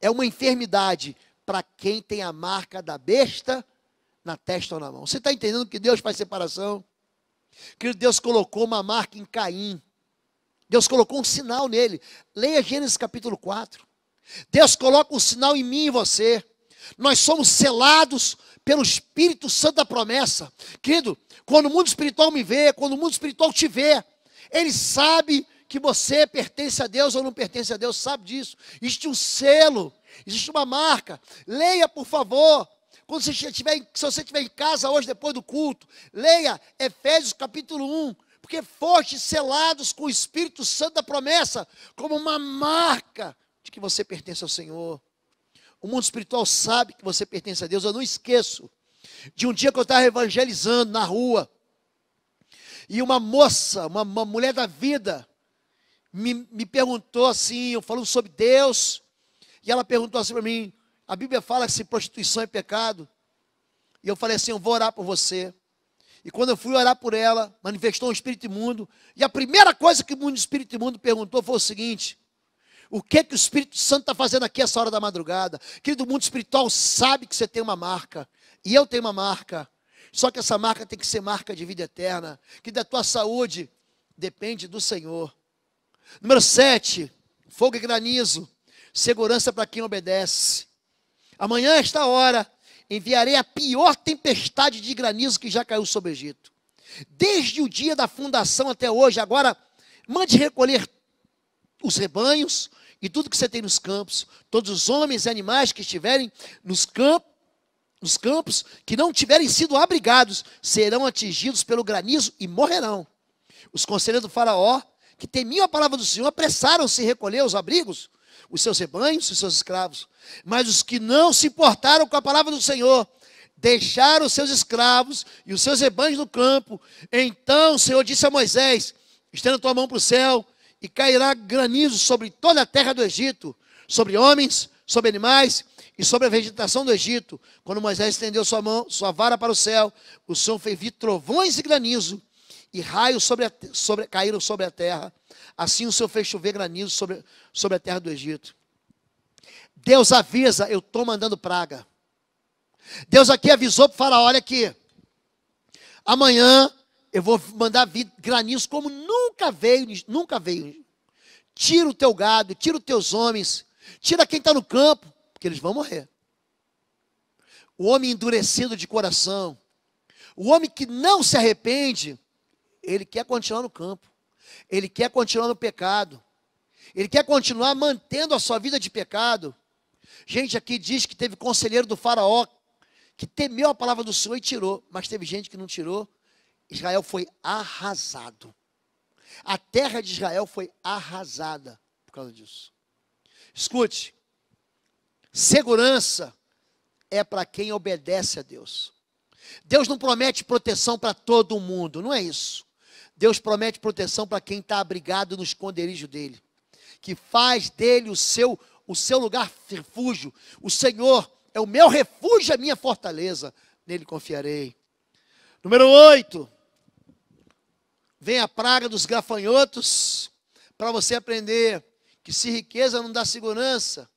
é uma enfermidade para quem tem a marca da besta na testa ou na mão. Você está entendendo que Deus faz separação? Que Deus colocou uma marca em Caim. Deus colocou um sinal nele. Leia Gênesis capítulo 4. Deus coloca um sinal em mim e você nós somos selados pelo Espírito Santo da promessa. Querido, quando o mundo espiritual me vê, quando o mundo espiritual te vê, ele sabe que você pertence a Deus ou não pertence a Deus, sabe disso. Existe um selo, existe uma marca. Leia, por favor. Quando você estiver, se você estiver em casa hoje, depois do culto, leia Efésios capítulo 1, porque foste selados com o Espírito Santo da promessa, como uma marca de que você pertence ao Senhor. O mundo espiritual sabe que você pertence a Deus. Eu não esqueço de um dia que eu estava evangelizando na rua. E uma moça, uma, uma mulher da vida, me, me perguntou assim, eu falando sobre Deus. E ela perguntou assim para mim: a Bíblia fala que se prostituição é pecado. E eu falei assim: eu vou orar por você. E quando eu fui orar por ela, manifestou um espírito imundo. E a primeira coisa que o mundo espírito imundo perguntou foi o seguinte: o que é que o Espírito Santo está fazendo aqui essa hora da madrugada? Querido, do mundo espiritual sabe que você tem uma marca. E eu tenho uma marca. Só que essa marca tem que ser marca de vida eterna. Que da tua saúde depende do Senhor. Número 7. Fogo e granizo. Segurança para quem obedece. Amanhã, esta hora, enviarei a pior tempestade de granizo que já caiu sobre o Egito. Desde o dia da fundação até hoje, agora, mande recolher os rebanhos, e tudo que você tem nos campos, todos os homens e animais que estiverem nos campos, nos campos que não tiverem sido abrigados serão atingidos pelo granizo e morrerão. Os conselheiros do Faraó, que temiam a palavra do Senhor, apressaram-se a recolher os abrigos, os seus rebanhos, os seus escravos. Mas os que não se importaram com a palavra do Senhor, deixaram os seus escravos e os seus rebanhos no campo. Então o Senhor disse a Moisés: estenda tua mão para o céu e cairá granizo sobre toda a terra do Egito, sobre homens, sobre animais e sobre a vegetação do Egito. Quando Moisés estendeu sua mão, sua vara para o céu, o Senhor fez vir trovões e granizo, e raios sobre a, sobre, caíram sobre a terra. Assim o Senhor fez chover granizo sobre, sobre a terra do Egito. Deus avisa, eu estou mandando praga. Deus aqui avisou para o faraó, olha aqui, amanhã eu vou mandar vir granizo como nunca veio, nunca veio. Tira o teu gado, tira os teus homens, tira quem está no campo, porque eles vão morrer. O homem endurecido de coração, o homem que não se arrepende, ele quer continuar no campo, ele quer continuar no pecado, ele quer continuar mantendo a sua vida de pecado. Gente aqui diz que teve conselheiro do faraó que temeu a palavra do Senhor e tirou, mas teve gente que não tirou Israel foi arrasado. A terra de Israel foi arrasada por causa disso. Escute, segurança é para quem obedece a Deus. Deus não promete proteção para todo mundo, não é isso. Deus promete proteção para quem está abrigado no esconderijo dele, que faz dele o seu, o seu lugar refúgio. O Senhor é o meu refúgio, a minha fortaleza, nele confiarei. Número 8 vem a praga dos gafanhotos, para você aprender que se riqueza não dá segurança,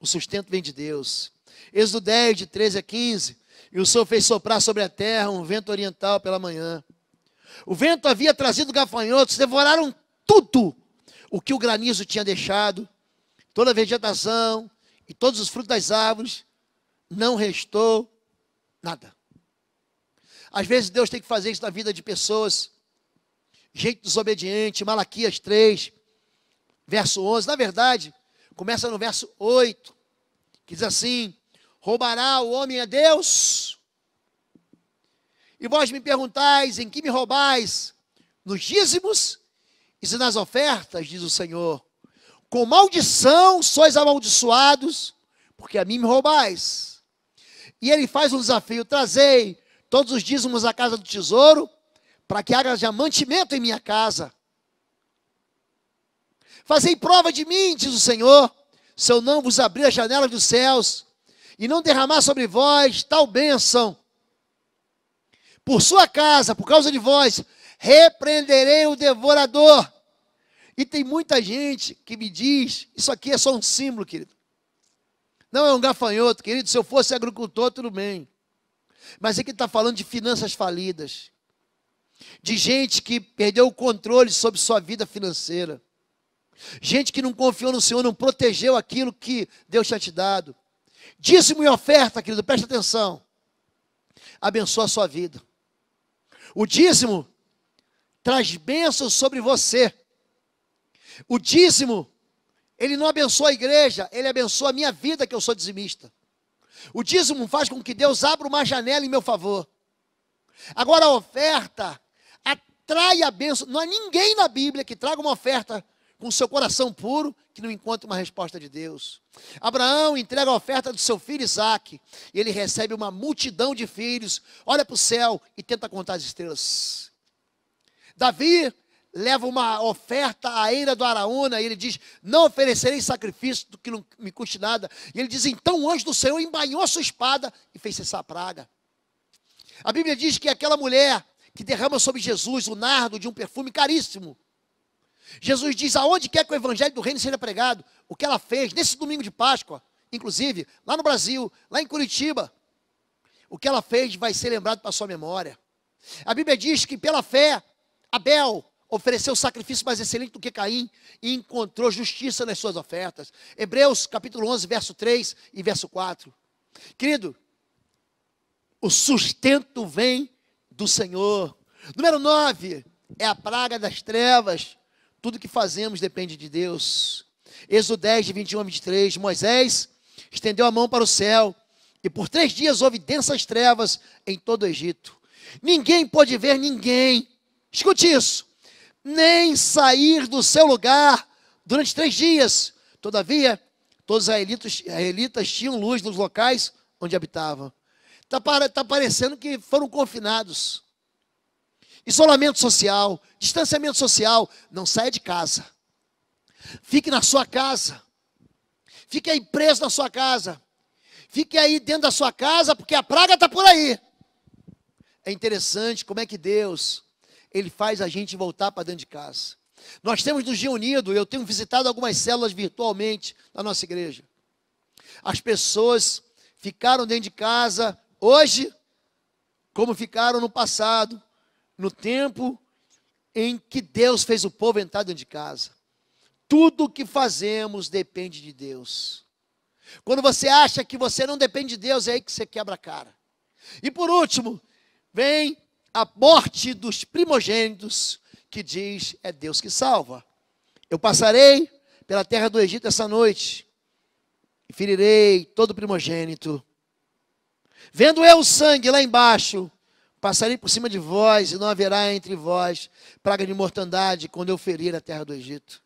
o sustento vem de Deus. Êxodo 10, de 13 a 15. E o Senhor fez soprar sobre a terra um vento oriental pela manhã. O vento havia trazido gafanhotos, devoraram tudo o que o granizo tinha deixado, toda a vegetação e todos os frutos das árvores. Não restou nada. Às vezes Deus tem que fazer isso na vida de pessoas gente desobediente, Malaquias 3, verso 11. Na verdade, começa no verso 8, que diz assim: Roubará o homem a Deus? E vós me perguntais: em que me roubais? Nos dízimos e nas ofertas, diz o Senhor. Com maldição sois amaldiçoados, porque a mim me roubais. E ele faz um desafio: trazei todos os dízimos à casa do tesouro, para que haja mantimento em minha casa. Fazei prova de mim, diz o Senhor, se eu não vos abrir as janelas dos céus e não derramar sobre vós tal bênção. Por sua casa, por causa de vós, repreenderei o devorador. E tem muita gente que me diz: isso aqui é só um símbolo, querido. Não é um gafanhoto, querido. Se eu fosse agricultor, tudo bem. Mas é que está falando de finanças falidas de gente que perdeu o controle sobre sua vida financeira, gente que não confiou no Senhor, não protegeu aquilo que Deus tinha te dado. Dízimo e oferta, querido, preste atenção, abençoa a sua vida. O dízimo traz bênçãos sobre você. O dízimo, ele não abençoa a igreja, ele abençoa a minha vida, que eu sou dizimista. O dízimo faz com que Deus abra uma janela em meu favor. Agora a oferta, Trai a bênção. Não há ninguém na Bíblia que traga uma oferta com seu coração puro que não encontre uma resposta de Deus. Abraão entrega a oferta do seu filho Isaac. E ele recebe uma multidão de filhos. Olha para o céu e tenta contar as estrelas. Davi leva uma oferta à eira do Araúna, e ele diz: Não oferecerei sacrifício do que não me custe nada. E ele diz: Então o anjo do Senhor embainhou sua espada e fez cessar a praga. A Bíblia diz que aquela mulher que derrama sobre Jesus o nardo de um perfume caríssimo. Jesus diz: aonde quer que o evangelho do reino seja pregado, o que ela fez nesse domingo de Páscoa, inclusive lá no Brasil, lá em Curitiba, o que ela fez vai ser lembrado para sua memória. A Bíblia diz que pela fé, Abel ofereceu sacrifício mais excelente do que Caim e encontrou justiça nas suas ofertas. Hebreus capítulo 11, verso 3 e verso 4. Querido, o sustento vem do Senhor. Número 9 é a praga das trevas. Tudo que fazemos depende de Deus. Êxodo 10, de 21 a 23. Moisés estendeu a mão para o céu e por três dias houve densas trevas em todo o Egito. Ninguém pôde ver ninguém. Escute isso. Nem sair do seu lugar durante três dias. Todavia, todos os israelitas, israelitas tinham luz nos locais onde habitavam. Está tá parecendo que foram confinados. Isolamento social, distanciamento social. Não saia de casa. Fique na sua casa. Fique aí preso na sua casa. Fique aí dentro da sua casa, porque a praga está por aí. É interessante como é que Deus, Ele faz a gente voltar para dentro de casa. Nós temos nos reunido, eu tenho visitado algumas células virtualmente na nossa igreja. As pessoas ficaram dentro de casa hoje, como ficaram no passado, no tempo em que Deus fez o povo entrar dentro de casa. Tudo o que fazemos depende de Deus. Quando você acha que você não depende de Deus, é aí que você quebra a cara. E por último, vem a morte dos primogênitos, que diz é Deus que salva. Eu passarei pela terra do Egito essa noite e ferirei todo primogênito Vendo eu o sangue lá embaixo, passarei por cima de vós, e não haverá entre vós praga de mortandade quando eu ferir a terra do Egito.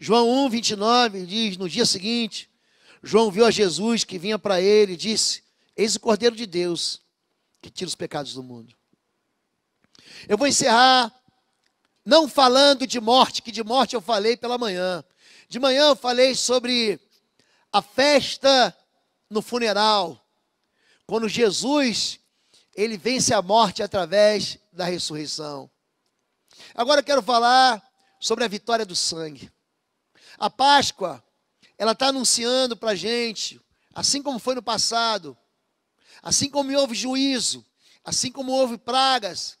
João 1, 29 diz: No dia seguinte, João viu a Jesus que vinha para ele e disse: Eis o Cordeiro de Deus que tira os pecados do mundo. Eu vou encerrar não falando de morte, que de morte eu falei pela manhã. De manhã eu falei sobre a festa no funeral. Quando Jesus, ele vence a morte através da ressurreição. Agora eu quero falar sobre a vitória do sangue. A Páscoa, ela está anunciando para a gente, assim como foi no passado, assim como houve juízo, assim como houve pragas,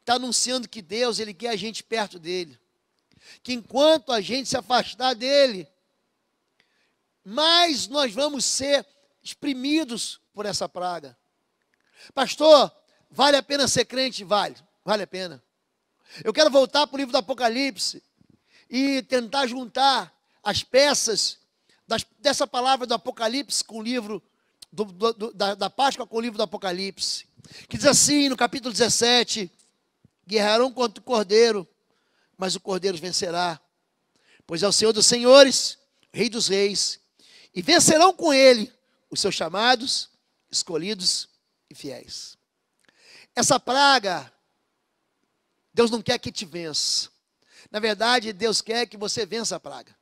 está anunciando que Deus, Ele quer a gente perto dEle. Que enquanto a gente se afastar dEle, mais nós vamos ser exprimidos por essa praga. Pastor, vale a pena ser crente? Vale, vale a pena. Eu quero voltar para o livro do Apocalipse e tentar juntar as peças das, dessa palavra do Apocalipse com o livro do, do, da, da Páscoa com o livro do Apocalipse. Que diz assim no capítulo 17: Guerrarão contra o cordeiro, mas o cordeiro vencerá, pois é o Senhor dos senhores, Rei dos reis, e vencerão com ele os seus chamados escolhidos e fiéis. Essa praga, Deus não quer que te vença. Na verdade, Deus quer que você vença a praga.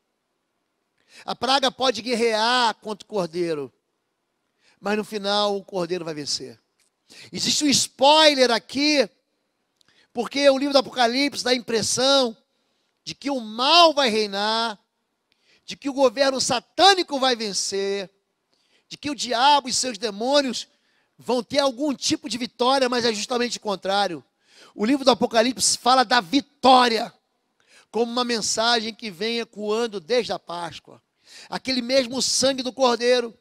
A praga pode guerrear contra o cordeiro, mas no final o cordeiro vai vencer. Existe um spoiler aqui, porque o livro do Apocalipse dá a impressão de que o mal vai reinar, de que o governo satânico vai vencer, de que o diabo e seus demônios vão ter algum tipo de vitória, mas é justamente o contrário. O livro do Apocalipse fala da vitória como uma mensagem que vem ecoando desde a Páscoa. Aquele mesmo sangue do Cordeiro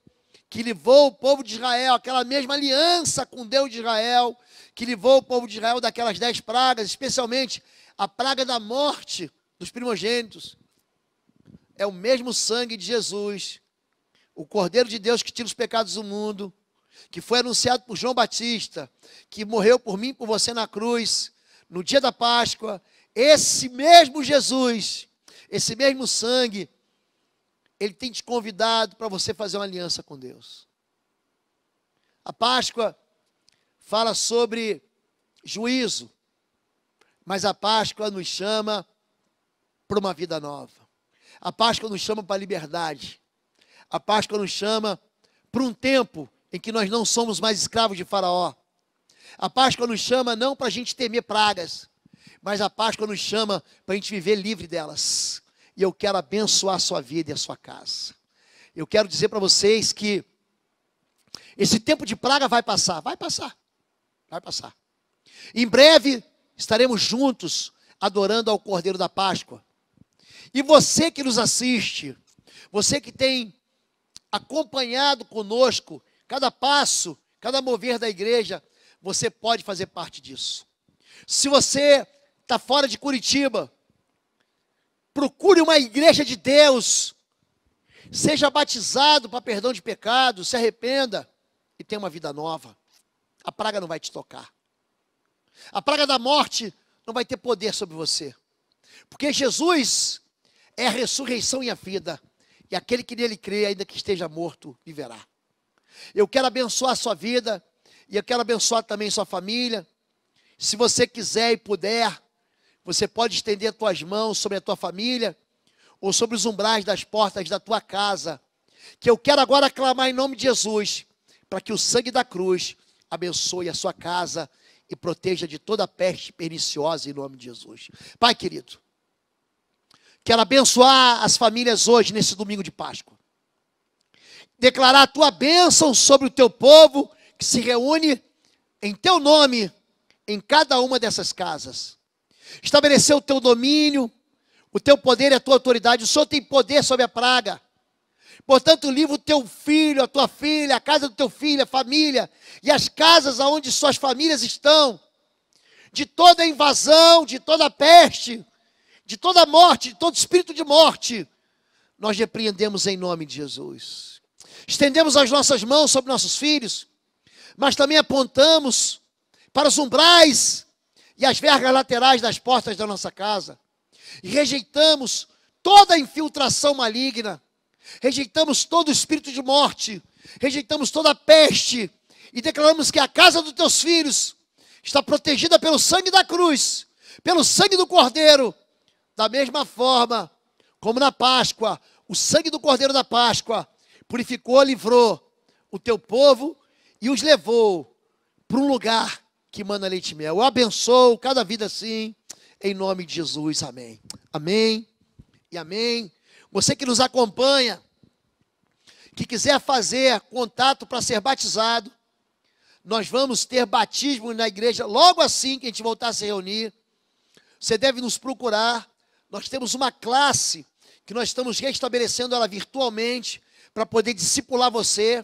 que livrou o povo de Israel, aquela mesma aliança com Deus de Israel, que livrou o povo de Israel daquelas dez pragas, especialmente a praga da morte dos primogênitos. É o mesmo sangue de Jesus o Cordeiro de Deus que tira os pecados do mundo, que foi anunciado por João Batista, que morreu por mim, por você na cruz, no dia da Páscoa, esse mesmo Jesus, esse mesmo sangue, ele tem te convidado para você fazer uma aliança com Deus. A Páscoa fala sobre juízo, mas a Páscoa nos chama para uma vida nova. A Páscoa nos chama para a liberdade. A Páscoa nos chama para um tempo em que nós não somos mais escravos de Faraó. A Páscoa nos chama não para a gente temer pragas, mas a Páscoa nos chama para a gente viver livre delas. E eu quero abençoar a sua vida e a sua casa. Eu quero dizer para vocês que esse tempo de praga vai passar, vai passar, vai passar. Em breve estaremos juntos adorando ao Cordeiro da Páscoa. E você que nos assiste, você que tem acompanhado conosco, cada passo, cada mover da igreja, você pode fazer parte disso. Se você está fora de Curitiba, procure uma igreja de Deus, seja batizado para perdão de pecados, se arrependa e tenha uma vida nova. A praga não vai te tocar. A praga da morte não vai ter poder sobre você. Porque Jesus é a ressurreição e a vida e aquele que nele crê, ainda que esteja morto, viverá. Eu quero abençoar a sua vida e eu quero abençoar também sua família. Se você quiser e puder, você pode estender as tuas mãos sobre a tua família ou sobre os umbrais das portas da tua casa. Que eu quero agora clamar em nome de Jesus, para que o sangue da cruz abençoe a sua casa e proteja de toda peste perniciosa em nome de Jesus. Pai querido, Quero abençoar as famílias hoje, nesse domingo de Páscoa. Declarar a tua bênção sobre o teu povo que se reúne em teu nome em cada uma dessas casas. Estabelecer o teu domínio, o teu poder e a tua autoridade. O Senhor tem poder sobre a praga. Portanto, livra o teu filho, a tua filha, a casa do teu filho, a família e as casas aonde suas famílias estão de toda invasão, de toda peste de toda morte, de todo espírito de morte, nós repreendemos em nome de Jesus. Estendemos as nossas mãos sobre nossos filhos, mas também apontamos para os umbrais e as vergas laterais das portas da nossa casa. E rejeitamos toda infiltração maligna, rejeitamos todo espírito de morte, rejeitamos toda peste e declaramos que a casa dos teus filhos está protegida pelo sangue da cruz, pelo sangue do Cordeiro da mesma forma como na Páscoa, o sangue do Cordeiro da Páscoa purificou, livrou o teu povo e os levou para um lugar que manda leite e mel. Eu abençoo cada vida assim, em nome de Jesus. Amém. Amém e amém. Você que nos acompanha, que quiser fazer contato para ser batizado, nós vamos ter batismo na igreja logo assim que a gente voltar a se reunir. Você deve nos procurar nós temos uma classe que nós estamos restabelecendo ela virtualmente para poder discipular você.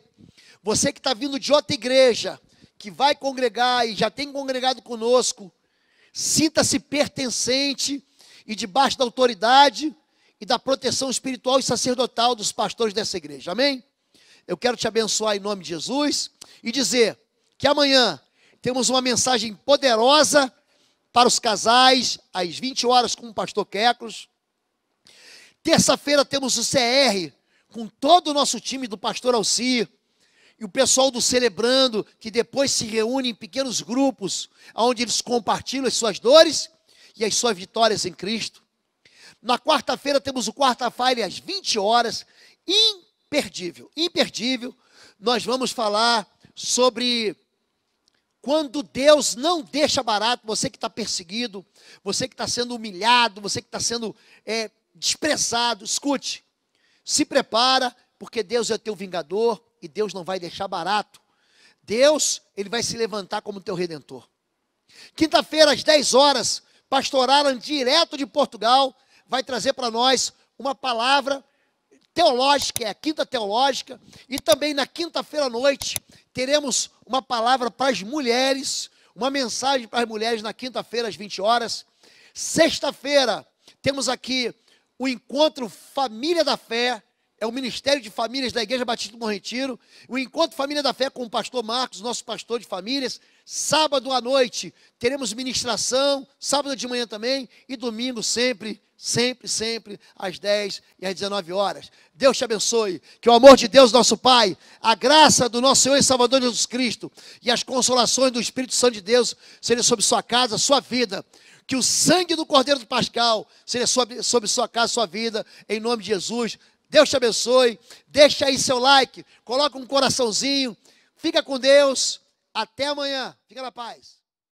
Você que está vindo de outra igreja, que vai congregar e já tem congregado conosco, sinta-se pertencente e debaixo da autoridade e da proteção espiritual e sacerdotal dos pastores dessa igreja. Amém? Eu quero te abençoar em nome de Jesus e dizer que amanhã temos uma mensagem poderosa para os casais, às 20 horas com o pastor Quecos. Terça-feira temos o CR com todo o nosso time do pastor Alci e o pessoal do Celebrando, que depois se reúne em pequenos grupos, onde eles compartilham as suas dores e as suas vitórias em Cristo. Na quarta-feira temos o quarta-feira às 20 horas, imperdível, imperdível. Nós vamos falar sobre quando Deus não deixa barato, você que está perseguido, você que está sendo humilhado, você que está sendo é, desprezado, escute, se prepara, porque Deus é teu vingador e Deus não vai deixar barato. Deus, ele vai se levantar como teu redentor. Quinta-feira, às 10 horas, pastor Alan, direto de Portugal, vai trazer para nós uma palavra teológica, é a quinta teológica, e também na quinta-feira à noite Teremos uma palavra para as mulheres, uma mensagem para as mulheres na quinta-feira, às 20 horas. Sexta-feira, temos aqui o encontro Família da Fé, é o Ministério de Famílias da Igreja Batista do Bom Retiro, o Encontro Família da Fé com o pastor Marcos, nosso pastor de famílias. Sábado à noite teremos ministração, sábado de manhã também, e domingo sempre, sempre, sempre, às 10 e às 19 horas. Deus te abençoe, que o amor de Deus, nosso Pai, a graça do nosso Senhor e Salvador Jesus Cristo e as consolações do Espírito Santo de Deus sejam sobre sua casa, sua vida que o sangue do Cordeiro do Pascal seja sobre, sobre sua casa, sua vida, em nome de Jesus. Deus te abençoe. Deixa aí seu like, coloca um coraçãozinho. Fica com Deus. Até amanhã. Fica na paz.